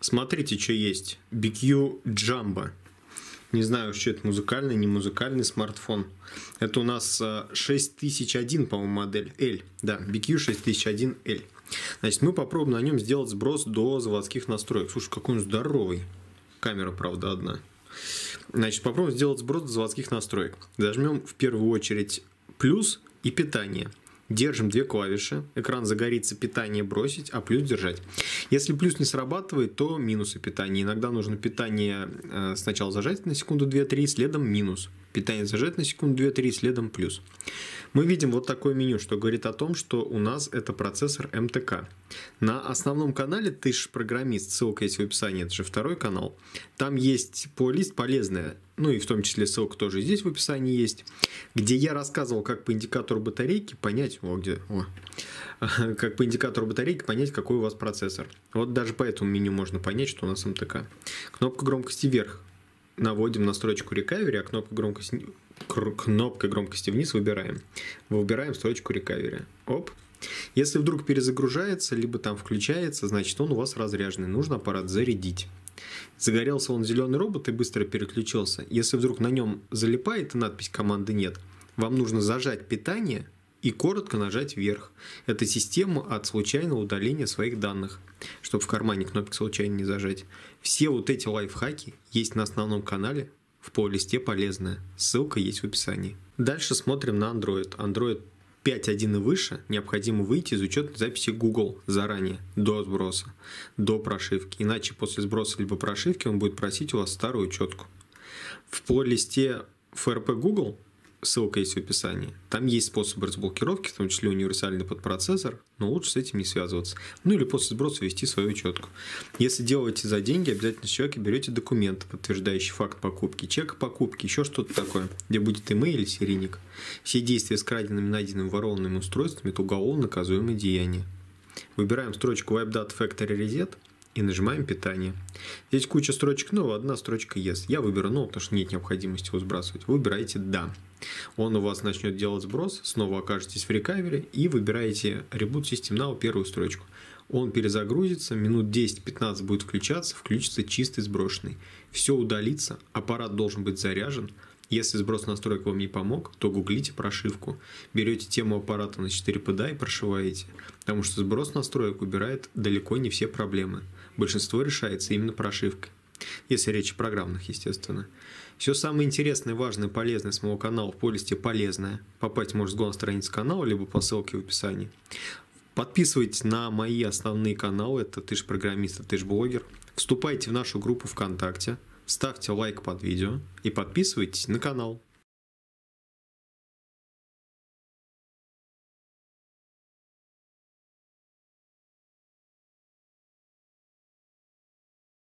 Смотрите, что есть. BQ Jamba. Не знаю, что это музыкальный, не музыкальный смартфон. Это у нас 6001, э, по-моему, модель L. Да, BQ 6001 L. Значит, мы попробуем на нем сделать сброс до заводских настроек. Слушай, какой он здоровый. Камера, правда, одна. Значит, попробуем сделать сброс до заводских настроек. Зажмем в первую очередь плюс и питание. Держим две клавиши, экран загорится, питание бросить, а плюс держать. Если плюс не срабатывает, то минусы питания. Иногда нужно питание э, сначала зажать на секунду 2-3, следом минус. Питание зажать на секунду 2-3, следом плюс. Мы видим вот такое меню, что говорит о том, что у нас это процессор МТК. На основном канале «Ты ж программист», ссылка есть в описании, это же второй канал, там есть плейлист «Полезное», ну и в том числе ссылка тоже здесь в описании есть, где я рассказывал, как по индикатору батарейки понять, о, где, о, как по индикатору батарейки понять, какой у вас процессор. Вот даже по этому меню можно понять, что у нас МТК. Кнопка громкости вверх. Наводим на строчку Recovery, а кнопка громкости, кнопка громкости вниз выбираем. Выбираем строчку Recovery. Оп, если вдруг перезагружается, либо там включается, значит он у вас разряженный, нужно аппарат зарядить. Загорелся он зеленый робот и быстро переключился. Если вдруг на нем залипает надпись «Команды нет», вам нужно зажать питание и коротко нажать вверх. Это система от случайного удаления своих данных, чтобы в кармане кнопки случайно не зажать. Все вот эти лайфхаки есть на основном канале в плейлисте «Полезное». Ссылка есть в описании. Дальше смотрим на Android. Android 5.1 и выше необходимо выйти из учетной записи Google заранее, до сброса, до прошивки. Иначе после сброса либо прошивки он будет просить у вас старую учетку. В плейлисте ФРП Google ссылка есть в описании. Там есть способы разблокировки, в том числе универсальный подпроцессор, но лучше с этим не связываться. Ну или после сброса вести свою учетку. Если делаете за деньги, обязательно с человека берете документ, подтверждающий факт покупки, чек покупки, еще что-то такое, где будет имей или серийник. Все действия с краденными, найденными ворованными устройствами – это уголовно наказуемое деяние. Выбираем строчку Web Data Factory Reset – и нажимаем «Питание». Здесь куча строчек «No», ну, одна строчка «Yes». Я выберу «No», ну, потому что нет необходимости его сбрасывать. Выбираете «Да». Он у вас начнет делать сброс, снова окажетесь в рекавере и выбираете «Reboot System Now» первую строчку. Он перезагрузится, минут 10-15 будет включаться, включится чистый сброшенный. Все удалится, аппарат должен быть заряжен, если сброс настроек вам не помог, то гуглите прошивку. Берете тему аппарата на 4 PDA и прошиваете, потому что сброс настроек убирает далеко не все проблемы. Большинство решается именно прошивкой. Если речь о программных, естественно. Все самое интересное, важное, полезное с моего канала в полисте «Полезное». Попасть может с главной страницы канала, либо по ссылке в описании. Подписывайтесь на мои основные каналы, это «Ты ж программист», «А «Ты ж блогер». Вступайте в нашу группу ВКонтакте, ставьте лайк под видео и подписывайтесь на канал.